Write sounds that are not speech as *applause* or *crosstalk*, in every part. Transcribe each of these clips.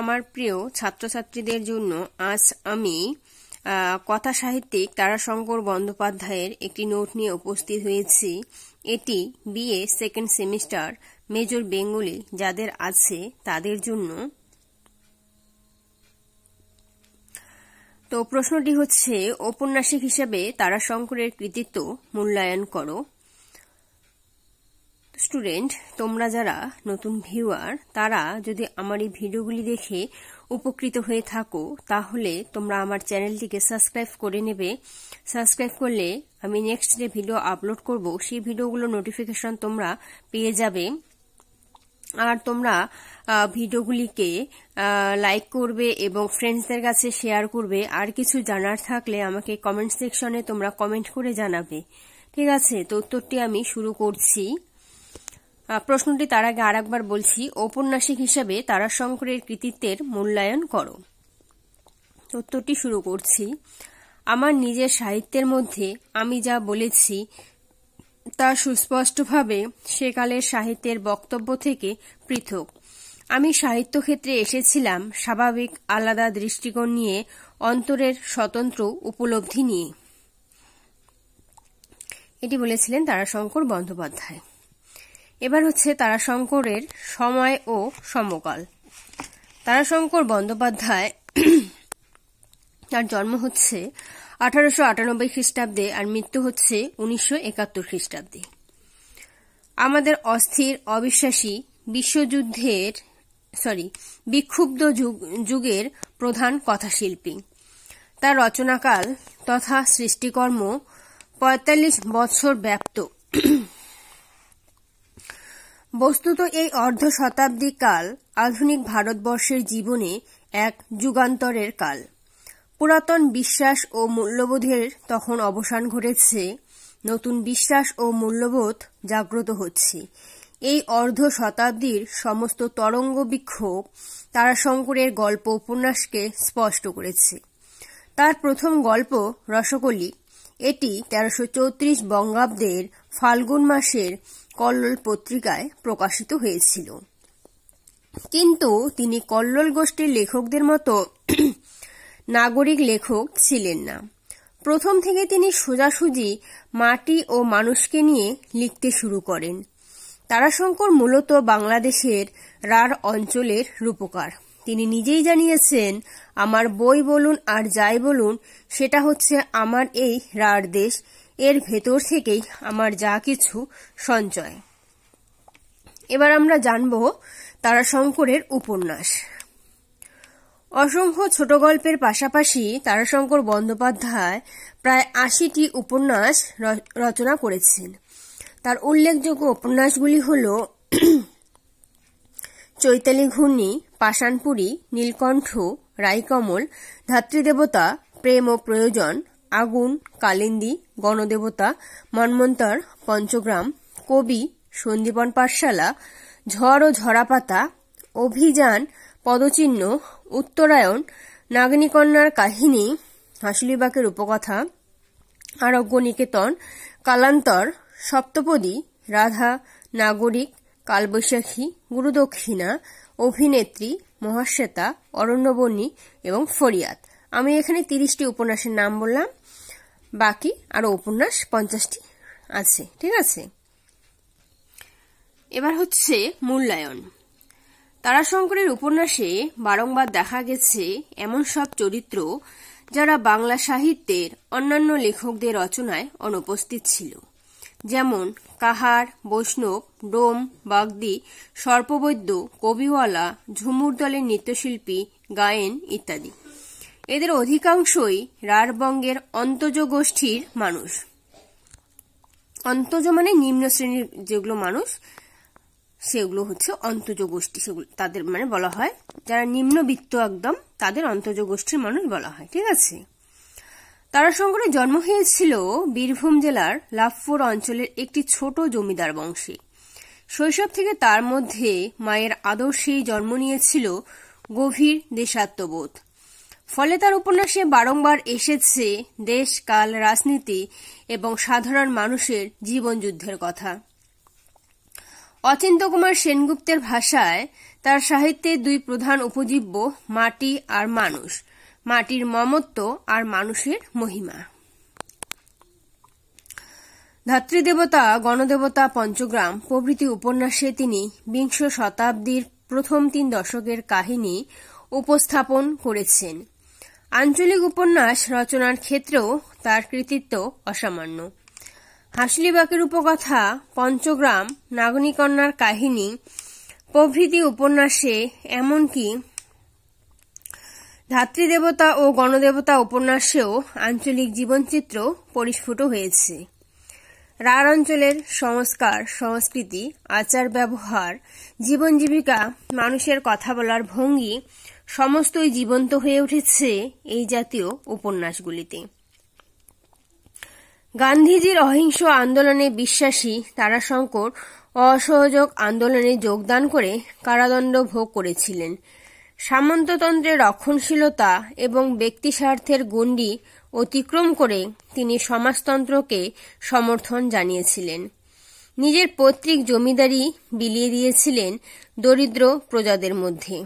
আমার প্রিয় ছাত্রছাত্রীদের জন্য আজ আমি কথা সাহিত্যিক তারাশঙ্কর বন্দ্যোপাধ্যায়ের একটি নোট নিয়ে উপস্থিত হয়েছি এটি BA second semester major Bengali যাদের আছে তাদের জন্য তো প্রশ্নটি হচ্ছে ঔপন্যাসিক হিসেবে তারাশঙ্করের কৃতিত্ব মূল্যায়ন করো স্টুডেন্ট তোমরা যারা নতুন ভিউয়ার তারা যদি আমার এই ভিডিওগুলি দেখে উপকৃত হয়ে থাকো তাহলে তোমরা আমার চ্যানেলটিকে সাবস্ক্রাইব করে নেবে সাবস্ক্রাইব করলে আমি নেক্সট যে ভিডিও আপলোড করব সেই ভিডিওগুলো নোটিফিকেশন তোমরা পেয়ে যাবে আর তোমরা ভিডিওগুলিকে লাইক করবে এবং ফ্রেন্ডসদের কাছে শেয়ার করবে আর কিছু জানার থাকলে আমাকে কমেন্ট সেকশনে তোমরা কমেন্ট করে জানাবে ঠিক আছে তো উত্তরটি আমি শুরু করছি প্রশ্নটি তার আগে একবার বলছি ঔপন্যাসিক হিসাবে তারাশঙ্করের কৃতিত্বের মূল্যায়ন করো উত্তরটি শুরু করছি আমার নিজের সাহিত্যের মধ্যে আমি যা বলেছি তা সুস্পষ্টভাবে সেকালের সাহিত্যের বক্তব্য থেকে পৃথক আমি সাহিত্যক্ষেত্রে এসেছিলাম স্বাভাবিক আলাদা দৃষ্টিকোণ নিয়ে অন্তরের স্বতন্ত্র উপলব্ধি নিয়ে এটি বলেছিলেন তারাশঙ্কর বন্দ্যোপাধ্যায় এবার হচ্ছে তারাশঙ্করের সময় ও সমকাল তারাশঙ্কর বন্দ্যোপাধ্যায় *clears throat* তার জন্ম হচ্ছে আঠারোশো আটানব্বই খ্রিস্টাব্দে আর মৃত্যু হচ্ছে উনিশশো একাত্তর খ্রিস্টাব্দে আমাদের অস্থির অবিশ্বাসী বিশ্বযুদ্ধের সরি বিক্ষুব্ধ যুগের প্রধান কথাশিল্পী তার রচনাকাল তথা সৃষ্টিকর্ম পঁয়তাল্লিশ বছর ব্যাপ্ত বস্তুত এই অর্ধ শতাব্দী কাল আধুনিক ভারতবর্ষের জীবনে এক যুগান্তরের কাল পুরাতন বিশ্বাস ও মূল্যবোধের তখন অবসান ঘটেছে নতুন বিশ্বাস ও মূল্যবোধ জাগ্রত হচ্ছে এই অর্ধ শতাব্দীর সমস্ত তরঙ্গ বিক্ষোভ তারাশঙ্করের গল্প উপন্যাসকে স্পষ্ট করেছে তার প্রথম গল্প রসকলি এটি তেরোশো চৌত্রিশ বঙ্গাব্দের ফাল্গুন মাসের কল্লোল পত্রিকায় প্রকাশিত হয়েছিল কিন্তু তিনি কল্লোল গোষ্ঠীর লেখকদের মতো *clears throat* নাগরিক লেখক ছিলেন না প্রথম থেকে তিনি সোজাসুজি মাটি ও মানুষকে নিয়ে লিখতে শুরু করেন তারাশঙ্কর মূলত বাংলাদেশের রার অঞ্চলের রূপকার তিনি নিজেই জানিয়েছেন আমার বই বলুন আর যাই বলুন সেটা হচ্ছে আমার এই রার দেশ এর ভেতর থেকেই আমার যা কিছু সঞ্চয় এবার আমরা জানব তারাশঙ্করের উপন্যাস অসংখ্য ছোট গল্পের পাশাপাশি তারাশঙ্কর বন্দ্যোপাধ্যায় প্রায় আশিটি উপন্যাস রচনা করেছেন তার উল্লেখযোগ্য উপন্যাসগুলি হল চৈতালি ঘূর্ণি পাষাণপুরী নীলকণ্ঠ রাইকমল ধাত্রীদেবতা প্রেম ও প্রয়োজন আগুন কালিন্দি গণদেবতা মন্মন্তর পঞ্চগ্রাম কবি সন্দীপন পাঠশালা ঝড় ও ঝরাপাতা অভিযান পদচিহ্ন উত্তরায়ণ নাগনিকন্যার কাহিনী হাসলিবাকের উপকথা আরোগ্য নিকেতন কালান্তর সপ্তপদী রাধা নাগরিক কালবৈশাখী গুরুদক্ষিণা অভিনেত্রী মহাশ্বেতা অরণ্যবনী এবং ফরিয়াদ আমি এখানে তিরিশটি উপন্যাসের নাম বললাম বাকি আরও উপন্যাস পঞ্চাশটি আছে ঠিক আছে এবার হচ্ছে মূল্যায়ন তারাশঙ্করের উপন্যাসে বারংবার দেখা গেছে এমন সব চরিত্র যারা বাংলা সাহিত্যের অন্যান্য লেখকদের রচনায় অনুপস্থিত ছিল যেমন কাহার বৈষ্ণব ডোম বাগদি সর্পবৈদ্য কবিওয়ালা ঝুমুর দলের নৃত্যশিল্পী গায়েন ইত্যাদি এদের অধিকাংশই রাঢ়বঙ্গের অন্তজ গোষ্ঠীর মানুষ অন্তজ মানে নিম্ন শ্রেণীর যেগুলো মানুষ সেগুলো হচ্ছে অন্তজ গোষ্ঠী সেগুলো তাদের মানে বলা হয় যারা নিম্নবিত্ত একদম তাদের অন্তজ গোষ্ঠীর মানুষ বলা হয় ঠিক আছে তারাশঙ্করের জন্ম হয়েছিল বীরভূম জেলার লাভপুর অঞ্চলের একটি ছোট জমিদার বংশে শৈশব থেকে তার মধ্যে মায়ের আদর্শেই জন্ম নিয়েছিল গভীর দেশাত্মবোধ ফলে তার উপন্যাসে বারংবার এসেছে দেশ কাল রাজনীতি এবং সাধারণ মানুষের জীবনযুদ্ধের কথা অচিন্ত্য কুমার সেনগুপ্তের ভাষায় তার সাহিত্যে দুই প্রধান উপজীব্য মাটি আর মানুষ মাটির মমত্ব আর মানুষের মহিমা ধাত্রীদেবতা গণদেবতা পঞ্চগ্রাম প্রভৃতি উপন্যাসে তিনি বিংশ শতাব্দীর প্রথম তিন দশকের কাহিনী উপস্থাপন করেছেন আঞ্চলিক উপন্যাস রচনার ক্ষেত্রেও তার কৃতিত্ব অসামান্য হাসলিবাকের উপকথা পঞ্চগ্রাম নাগনিকন্যার কাহিনী প্রভৃতি উপন্যাসে এমনকি ধাত্রীদেবতা ও গণদেবতা উপন্যাসেও আঞ্চলিক জীবনচিত্র পরিস্ফুট হয়েছে রাঢ় অঞ্চলের সংস্কার সংস্কৃতি আচার ব্যবহার জীবন জীবিকা মানুষের কথা বলার ভঙ্গি সমস্তই জীবন্ত হয়ে উঠেছে এই জাতীয় উপন্যাসগুলিতে গান্ধীজির অহিংস আন্দোলনে বিশ্বাসী তারাশঙ্কর অসহযোগ আন্দোলনে যোগদান করে কারাদণ্ড ভোগ করেছিলেন সামন্ততন্ত্রের রক্ষণশীলতা এবং ব্যক্তিস্বার্থের গণ্ডি অতিক্রম করে তিনি সমাজতন্ত্রকে সমর্থন জানিয়েছিলেন নিজের পৈতৃক জমিদারি বিলিয়ে দিয়েছিলেন দরিদ্র প্রজাদের মধ্যে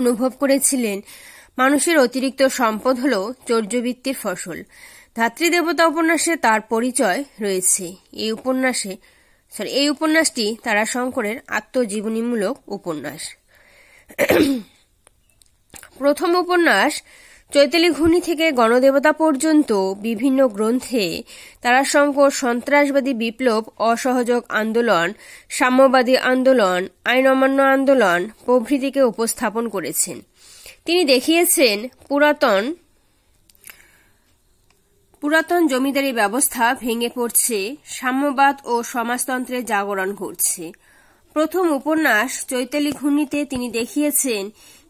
অনুভব করেছিলেন মানুষের অতিরিক্ত সম্পদ হল চর্যবৃত্তির ফসল ধাত্রীদেবতা উপন্যাসে তার পরিচয় রয়েছে এই উপন্যাসে সরি এই উপন্যাসটি তারা শঙ্করের আত্মজীবনীমূলক উপন্যাস প্রথম উপন্যাস চৈতালি ঘূর্ণি থেকে গণদেবতা পর্যন্ত বিভিন্ন গ্রন্থে তারাশঙ্কর সন্ত্রাসবাদী বিপ্লব অসহযোগ আন্দোলন সাম্যবাদী আন্দোলন আইন অমান্য আন্দোলন প্রভৃতিকে উপস্থাপন করেছেন তিনি দেখিয়েছেন পুরাতন পুরাতন জমিদারি ব্যবস্থা ভেঙে পড়ছে সাম্যবাদ ও সমাজতন্ত্রের জাগরণ ঘটছে প্রথম উপন্যাস চৈতালি ঘূর্ণিতে তিনি দেখিয়েছেন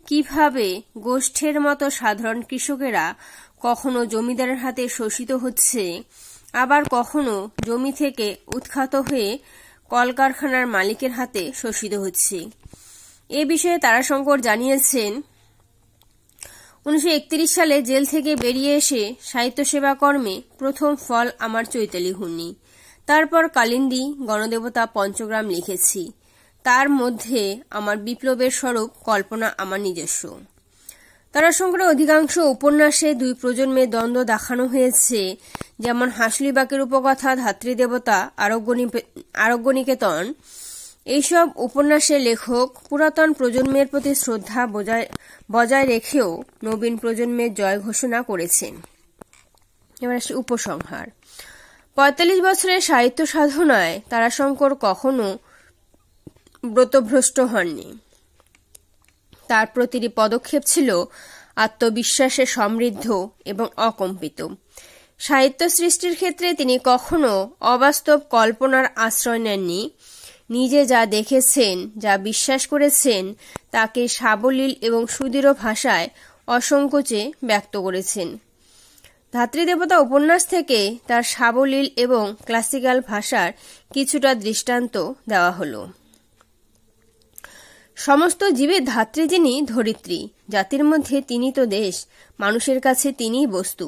কিভাবে গোষ্ঠের মতো সাধারণ কৃষকেরা কখনো জমিদারের হাতে শোষিত হচ্ছে আবার কখনো জমি থেকে উৎখাত হয়ে কলকারখানার মালিকের হাতে শোষিত হচ্ছে এ বিষয়ে তারাশঙ্কর জানিয়েছেন উনিশশো সালে জেল থেকে বেরিয়ে এসে সাহিত্য সেবা কর্মে প্রথম ফল আমার চৈতালি ঘূর্ণি তারপর কালিন্দি গণদেবতা পঞ্চগ্রাম লিখেছি তার মধ্যে আমার বিপ্লবের স্বরূপ কল্পনা আমার নিজস্ব তারাশঙ্করের অধিকাংশ উপন্যাসে দুই প্রজন্মের দ্বন্দ্ব দেখানো হয়েছে যেমন বাকের উপকথা ধাত্রী আরোগ্য আরোগ্যনিকেতন এইসব উপন্যাসে লেখক পুরাতন প্রজন্মের প্রতি শ্রদ্ধা বজায় বজায় রেখেও নবীন প্রজন্মের জয় ঘোষণা করেছেন এবার উপসংহার পঁয়তাল্লিশ বছরের সাহিত্য সাধনায় তারাশঙ্কর কখনো ব্রতভ্রষ্ট হননি তার প্রতিটি পদক্ষেপ ছিল আত্মবিশ্বাসে সমৃদ্ধ এবং অকম্পিত সাহিত্য সৃষ্টির ক্ষেত্রে তিনি কখনো অবাস্তব কল্পনার আশ্রয় নেননি নিজে যা দেখেছেন যা বিশ্বাস করেছেন তাকে সাবলীল এবং সুদৃঢ় ভাষায় অসংকোচে ব্যক্ত করেছেন ধাতৃদেবতা উপন্যাস থেকে তার সাবলীল এবং ক্লাসিক্যাল ভাষার কিছুটা দৃষ্টান্ত দেওয়া হলো সমস্ত জীবের ধাত্রী যিনি ধরিত্রী জাতির মধ্যে তিনি তো দেশ মানুষের কাছে তিনিই বস্তু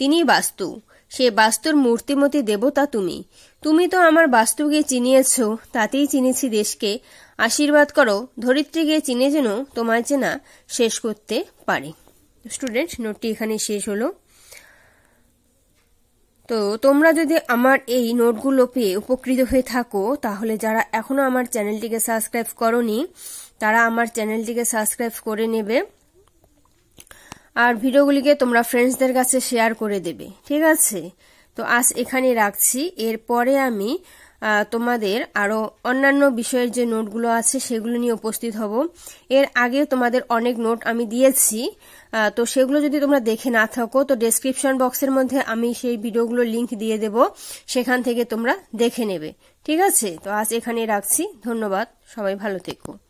তিনি বাস্তু সে বাস্তুর মূর্তিমতি দেবতা তুমি তুমি তো আমার বাস্তুকে চিনিয়েছ তাতেই চিনেছি দেশকে আশীর্বাদ করো ধরিত্রীকে চিনে যেন তোমায় চেনা শেষ করতে পারে স্টুডেন্ট নোটটি এখানে শেষ হলো তো তোমরা যদি আমার এই নোটগুলো পেয়ে উপকৃত হয়ে থাকো তাহলে যারা এখনো আমার চ্যানেলটিকে সাবস্ক্রাইব করনি তারা আমার চ্যানেলটিকে সাবস্ক্রাইব করে নেবে আর ভিডিওগুলিকে তোমরা ফ্রেন্ডসদের কাছে শেয়ার করে দেবে ঠিক আছে তো আজ এখানে রাখছি এরপরে আমি তোমাদের আরও অন্যান্য বিষয়ের যে নোটগুলো আছে সেগুলো নিয়ে উপস্থিত হব এর আগে তোমাদের অনেক নোট আমি দিয়েছি তো সেগুলো যদি তোমরা দেখে না থাকো তো ডেসক্রিপশন বক্সের মধ্যে আমি সেই ভিডিওগুলো লিঙ্ক দিয়ে দেব সেখান থেকে তোমরা দেখে নেবে ঠিক আছে তো আজ এখানে রাখছি ধন্যবাদ সবাই ভালো থেকো